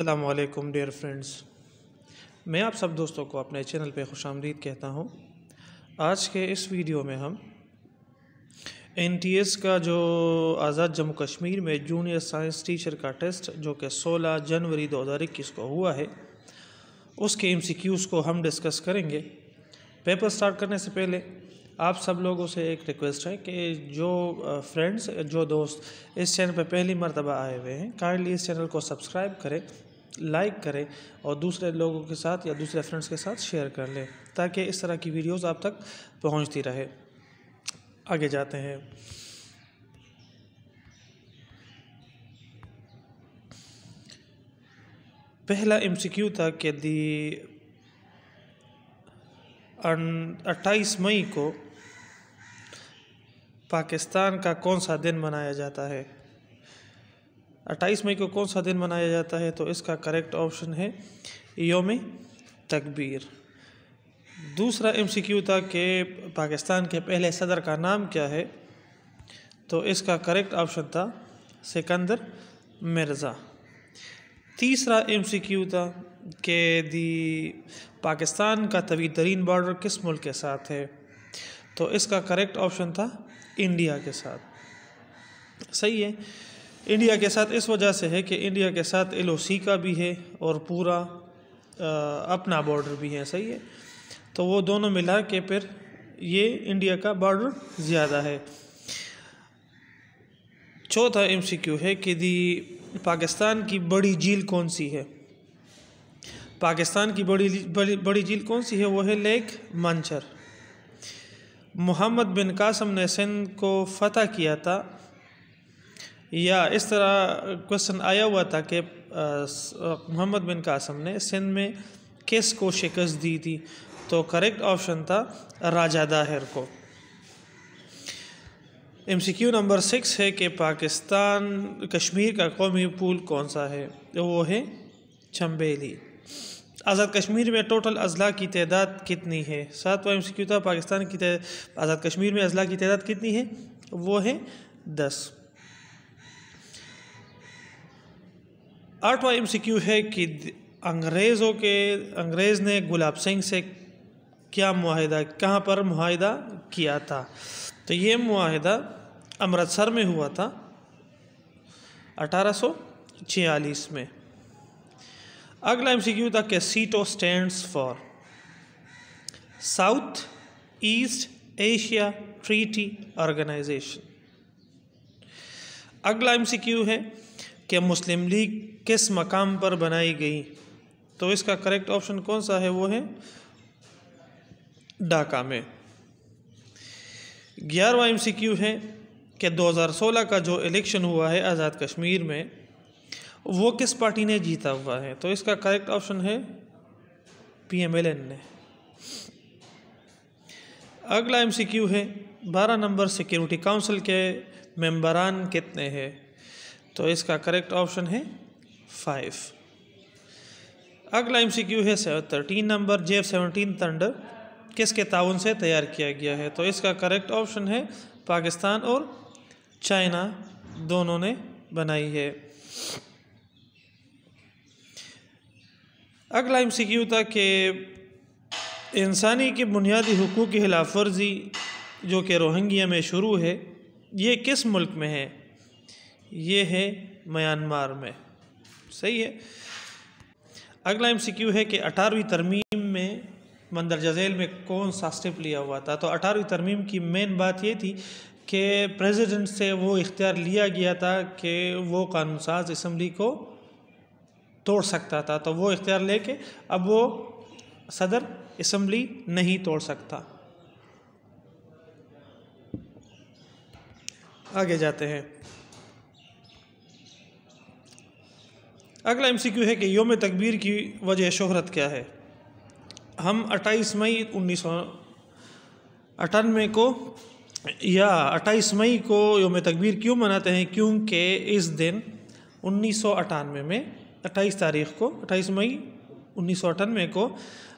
अल्लाम dear friends मैं आप सब दोस्तों को अपने चैनल पे खुश आमदीद कहता हूँ आज के इस वीडियो में हम एन टी एस का जो आज़ाद जम्मू कश्मीर में जूनियर साइंस टीचर का टेस्ट जो कि 16 जनवरी 2021 को हुआ है उसके एम सी क्यूज़ को हम डिस्कस करेंगे पेपर स्टार्ट करने से पहले आप सब लोगों से एक रिक्वेस्ट है कि जो फ्रेंड्स जो दोस्त इस चैनल पर पहली मरतबा आए हुए हैं काइंडली इस चैनल को सब्सक्राइब करें लाइक करें और दूसरे लोगों के साथ या दूसरे फ्रेंड्स के साथ शेयर कर लें ताकि इस तरह की वीडियोस आप तक पहुंचती रहे आगे जाते हैं पहला एमसीक्यू था कि दी अट्ठाईस मई को पाकिस्तान का कौन सा दिन मनाया जाता है अट्ठाईस मई को कौन सा दिन मनाया जाता है तो इसका करेक्ट ऑप्शन है योम तकबीर दूसरा एमसीक्यू था कि पाकिस्तान के पहले सदर का नाम क्या है तो इसका करेक्ट ऑप्शन था सिकंदर मिर्ज़ा तीसरा एमसीक्यू था कि दी पाकिस्तान का तवी तरीन बॉर्डर किस मुल्क के साथ है तो इसका करेक्ट ऑप्शन था इंडिया के साथ सही है इंडिया के साथ इस वजह से है कि इंडिया के साथ एल का भी है और पूरा आ, अपना बॉर्डर भी है सही है तो वो दोनों मिला के फिर ये इंडिया का बॉर्डर ज़्यादा है चौथा एम है कि दी पाकिस्तान की बड़ी झील कौन सी है पाकिस्तान की बड़ी बड़ी बड़ी झील कौन सी है वो है लेक मंचर मोहम्मद बिन कासम ने सिंध को फतह किया था या इस तरह क्वेश्चन आया हुआ था कि मोहम्मद बिन कासम ने सिंध में किस को शिकस्त दी थी तो करेक्ट ऑप्शन था राजा दाहिर को M C Q number six है कि पाकिस्तान कश्मीर का कौमी पुल कौन सा है वो है चम्बेली आज़ाद कश्मीर में टोटल अजला की तादाद कितनी है सातवा एम सी क्यू था पाकिस्तान की आज़ाद कश्मीर में अजला की तादाद कितनी है वो है दस आठवा एम सी क्यू है कि अंग्रेज़ों के अंग्रेज़ ने गुलाब सिंह से क्या माहिदा कहाँ पर माहिदा किया था तो ये माहिदा अमृतसर में हुआ था 1846 में अगला एम सी क्यू था कि SEATO stand for South East Asia Treaty Organization अगला एम सी क्यू है कि मुस्लिम लीग किस मकाम पर बनाई गई तो इसका करेक्ट ऑप्शन कौन सा है वो है ढाका में ग्यारहवा एम सी क्यू है कि 2016 का जो इलेक्शन हुआ है आज़ाद कश्मीर में वो किस पार्टी ने जीता हुआ है तो इसका करेक्ट ऑप्शन है पीएमएलएन ने अगला एम सी क्यू है बारह नंबर सिक्योरिटी काउंसिल के मेंबरान कितने हैं तो इसका करेक्ट ऑप्शन है फाइव अगला एमसीक्यू सी क्यू है thirteen number JF seventeen Thunder किसके ताउन से तैयार किया गया है तो इसका करेक्ट ऑप्शन है पाकिस्तान और चाइना दोनों ने बनाई है अगला एम सी क्यू था कि इंसानी के बुनियादी हकूक़ की खिलाफ वर्जी जो कि रोहिंग्या में शुरू है ये किस मुल्क में है ये है म्यांमार में सही है अगला एम सी है कि अठारहवीं तरमीम में मंदरजा झेल में कौन सा स्टेप लिया हुआ था तो अठारहवीं तरमीम की मेन बात ये थी कि प्रेसिडेंट से वो इख्तियार लिया गया था कि वो कानून साज इसम्बली को तोड़ सकता था तो वो इख्तियार लेके अब वो सदर इसम्बली नहीं तोड़ सकता आगे जाते हैं अगला एम सी है कि योम तकबीर की वजह शहरत क्या है हम अट्ठाईस मई उन्नीस सौ अठानवे को या 28 मई को योम तकबीर क्यों मनाते हैं क्योंकि इस दिन उन्नीस में 28 तारीख को 28 मई उन्नीस को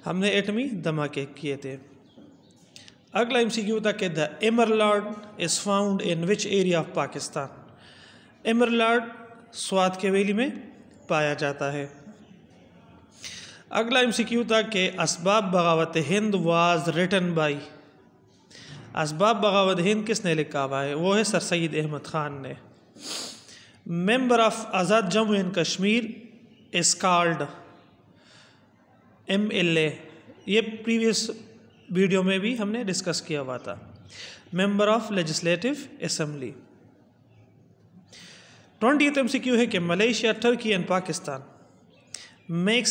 हमने एटमी धमाके किए थे अगला एम सी था कि the emerald is found in which area of Pakistan emerald Swat के वैली में पाया जाता है अगला एम सी था कि Asbab Baghawat Hind was written by Asbab Baghawat Hind किसने लिखा हुआ है वो है सर सैद अहमद ख़ान ने member of Azad Jammu and Kashmir is called M L A ये प्रीवियस वीडियो में भी हमने डिस्कस किया हुआ था member of legislative assembly twenty M C Q है कि Malaysia Turkey and Pakistan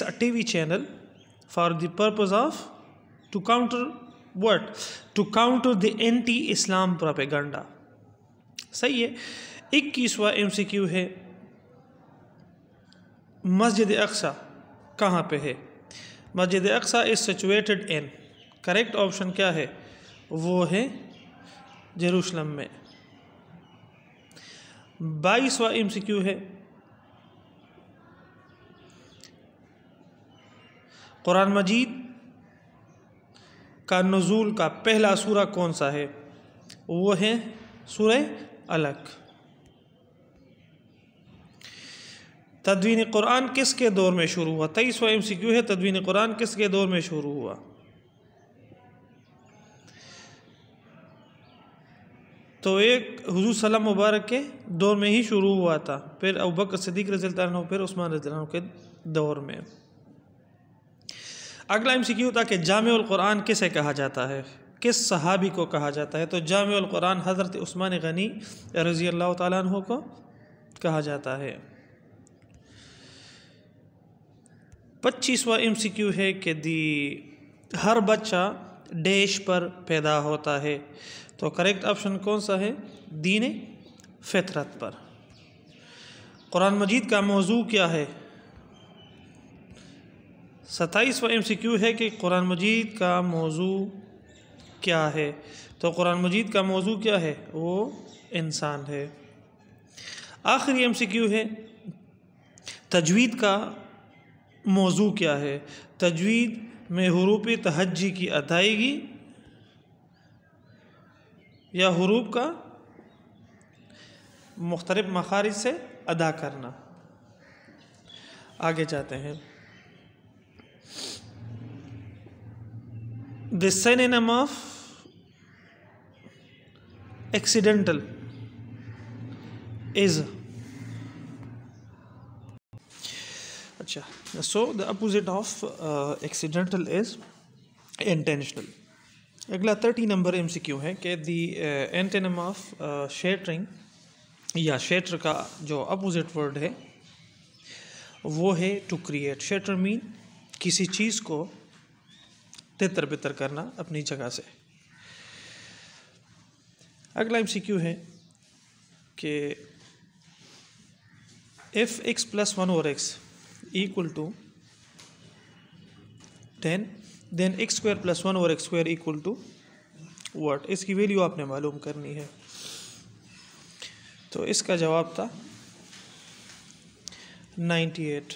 a T V channel for the purpose of to counter what to counter the anti Islam propaganda सही है इक्कीसवा एम सी क्यू है Masjid Aqsa कहाँ पे है Masjid Aqsa is situated in correct option क्या है वो है जेरूशलम में बाईसवा एम सी क्यू है कुरान मजीद का नज़ूल का पहला सूरा कौन सा है वो है सूर्य अलग तदवीन कुरान किसके दौर में शुरू हुआ तेईसवा एम सी क्यू है तदवीन कुरान किसके दौर में शुरू हुआ तो एक हजू सलम मुबारक के दौर में ही शुरू हुआ था फिर अबक सदीक रजील फिर उस्मान रजील के दौर में अगला एम सी था कि जाम किसे कहा जाता है किस सहाबी को कहा जाता है तो जाम क़ुरान हज़रत उस्मान गनी रज़ी अल्लाह तु को कहा जाता है पच्चीसवा एम सी क्यू है कि दी हर बच्चा डैश पर पैदा होता है तो करेक्ट ऑप्शन कौन सा है दीन फितरत पर कुरान मजीद का मौजू क्या है सत्ताईसवा एम सी क्यू है कि कुरान मजीद का मौजू क्या है तो कुरान मजीद का मौजू क्या है वो इंसान है आखिरी एम सी क्यू है तजवीद का मौजू क्या है तजवीद में हरूप तहजी की अदायगी या हरूब का मुख्तलिफ मखारिज से अदा करना आगे जाते हैं एन एम ऑफ एक्सीडेंटल इज अच्छा so the opposite of accidental is intentional अगला thirty number M C Q है कि दी एंटेनम ऑफ शेटरिंग या शेटर का जो अपोजिट वर्ड है वो है टू क्रिएट शेटर मीन किसी चीज़ को तितर बितर करना अपनी जगह से अगला एम सी क्यू है कि if x plus one over x equal to ten then x square plus one over x square equal to what इसकी वैल्यू आपने मालूम करनी है तो इसका जवाब था नाइन्टी एट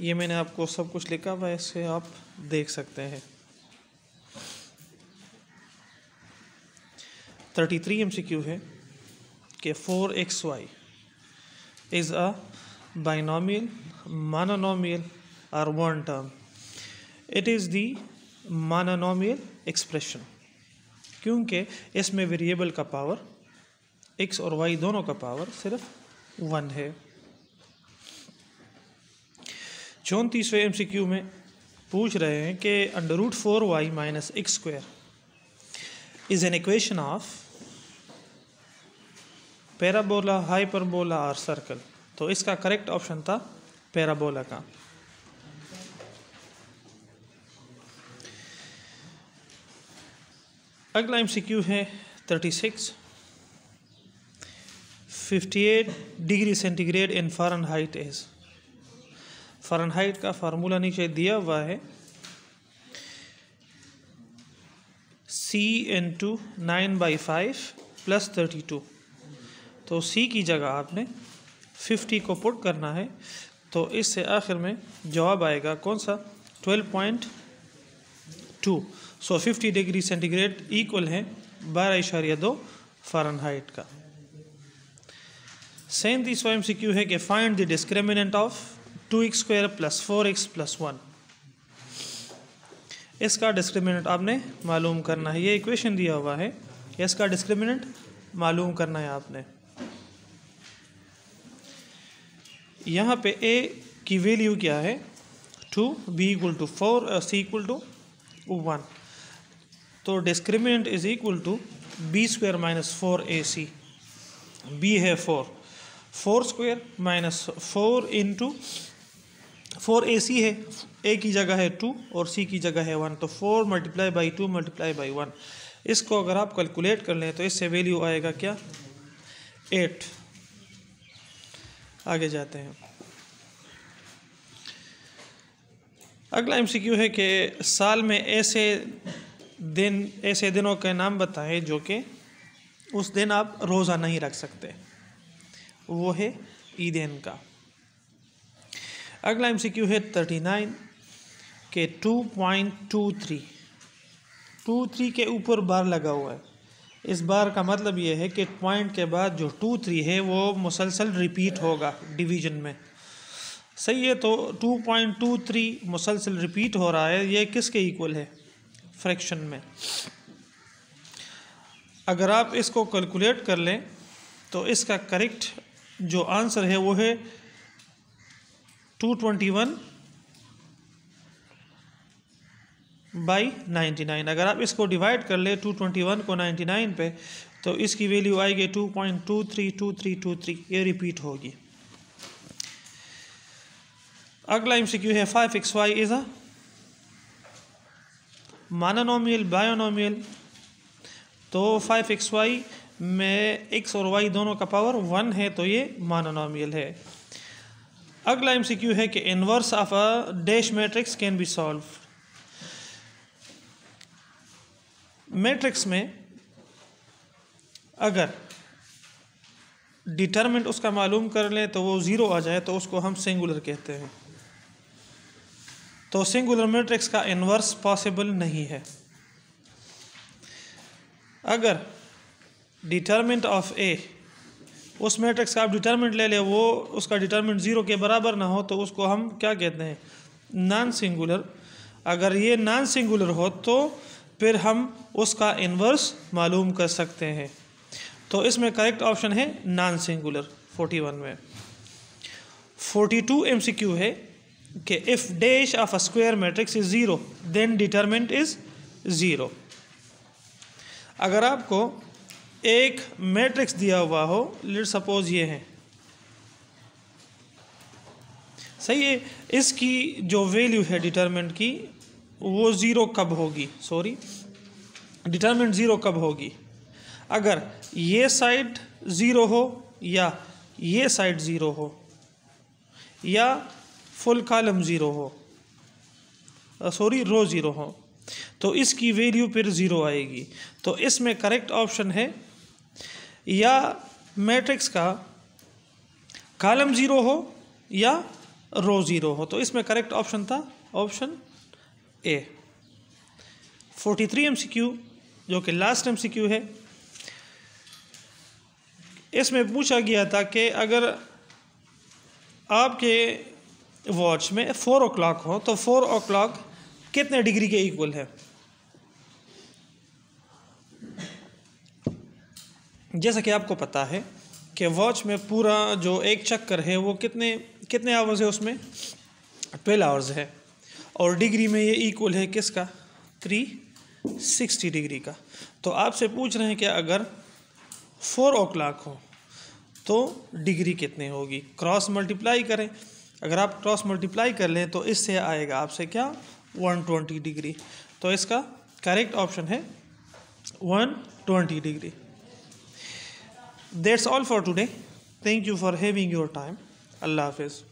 ये मैंने आपको सब कुछ लिखा हुआ है इससे आप देख सकते हैं thirty three M C Q है कि four x y is a binomial monomial or one term it is the monomial expression क्योंकि इसमें वेरिएबल का पावर एक्स और वाई दोनों का पावर सिर्फ वन है चौंतीसवें एम सी क्यू में पूछ रहे हैं कि under root four y minus x square is an equation of parabola hyperbola or circle तो इसका करेक्ट ऑप्शन था पैराबोला का अगला एमसीक्यू है thirty six fifty eight degree centigrade in Fahrenheit as Fahrenheit का formula नीचे दिया हुआ है C into nine by five plus thirty two तो सी की जगह आपने फिफ्टी को पुट करना है तो इससे आखिर में जवाब आएगा कौन सा twelve point two so fifty degree centigrade equal है बारह इशारिया दो हाइट का सैंतीसवा एम सी क्यू है कि find the discriminant of two x square plus four x plus one इसका डिस्क्रिमिनेंट आपने मालूम करना है ये इक्वेशन दिया हुआ है इसका डिस्क्रिमिनेंट मालूम करना है आपने यहाँ पे ए की वैल्यू क्या है two b equal to four c equal to one तो discriminant is equal to b square minus four a c b है four four square minus four into four a c है ए की जगह है to और सी की जगह है वन तो four multiply by two multiply by one इसको अगर आप कैलकुलेट कर लें तो इससे वैल्यू आएगा क्या एट आगे जाते हैं अगला एमसीक्यू है कि साल में ऐसे दिन ऐसे दिनों के नाम बताएं जो कि उस दिन आप रोज़ा नहीं रख सकते वो है ईदेन का अगला क्यू है थर्टी नाइन के two point two three two three के ऊपर बार लगा हुआ है इस बार का मतलब यह है कि पॉइंट के बाद जो टू थ्री है वो मुसलसल रिपीट होगा डिवीजन में सही है तो टू पॉइंट टू थ्री मुसलसल रिपीट हो रहा है ये किसके इक्वल है फ्रैक्शन में अगर आप इसको कैलकुलेट कर लें तो इसका करेक्ट जो आंसर है वो है two twenty one by ninety nine अगर आप इसको डिवाइड कर ले टू ट्वेंटी वन को 99 नाइन पे तो इसकी वैल्यू आएगी two point two three two three two three ये रिपीट होगी अगला एम सी क्यू है five x y is a monomial binomial तो फाइव एक्स वाई में एक्स और वाई दोनों का पावर वन है तो ये मानानोमियल है अगला एम है कि inverse of a dash matrix can be solve matrix में अगर डिटर्मेंट उसका मालूम कर लें तो वो ज़ीरो आ जाए तो उसको हम सिंगुलर कहते हैं तो सिंगुलर मैट्रिक्स का इन्वर्स पॉसिबल नहीं है अगर डिटर्मेंट ऑफ ए उस मैट्रिक्स का आप डिटर्मेंट ले ले वो उसका डिटर्मेंट ज़ीरो के बराबर ना हो तो उसको हम क्या कहते हैं नॉन सिंगुलर अगर ये नॉन सिंगुलर हो तो फिर हम उसका इन्वर्स मालूम कर सकते हैं तो इसमें करेक्ट ऑप्शन है नॉन सिंगुलर 41 में 42 एमसीक्यू है okay if dash of a square matrix is zero then determinant is zero अगर आपको एक मैट्रिक्स दिया हुआ हो लेट सपोज ये है सही है इसकी जो वैल्यू है डिटर्मेंट की वो ज़ीरो कब होगी सॉरी डिटर्मेंट ज़ीरो कब होगी अगर ये साइड ज़ीरो हो या ये साइड ज़ीरो हो या फुल कॉलम ज़ीरो हो सॉरी रो ज़ीरो हो तो इसकी वैल्यू फिर ज़ीरो आएगी तो इसमें करेक्ट ऑप्शन है या मैट्रिक्स का कॉलम ज़ीरो हो या रो ज़ीरो हो तो इसमें करेक्ट ऑप्शन था option A forty three M C Q जो कि लास्ट एम सी क्यू है इसमें पूछा गया था कि अगर आपके वॉच में फ़ोर ओ क्लाक हो तो फ़ोर ओ क्लाक कितने डिग्री के इक्वल है जैसा कि आपको पता है कि वॉच में पूरा जो एक चक्कर है वो कितने कितने आवर्स है उसमें ट्वेल्व आवर्स है और डिग्री में ये इक्वल है किसका थ्री सिक्सटी डिग्री का तो आपसे पूछ रहे हैं कि अगर फोर ओ क्लाक हो तो डिग्री कितनी होगी क्रॉस मल्टीप्लाई करें अगर आप क्रॉस मल्टीप्लाई कर लें तो इससे आएगा आपसे क्या 120 डिग्री तो इसका करेक्ट ऑप्शन है 120 degree that's all for today thank you for having your time Allah हाफिज़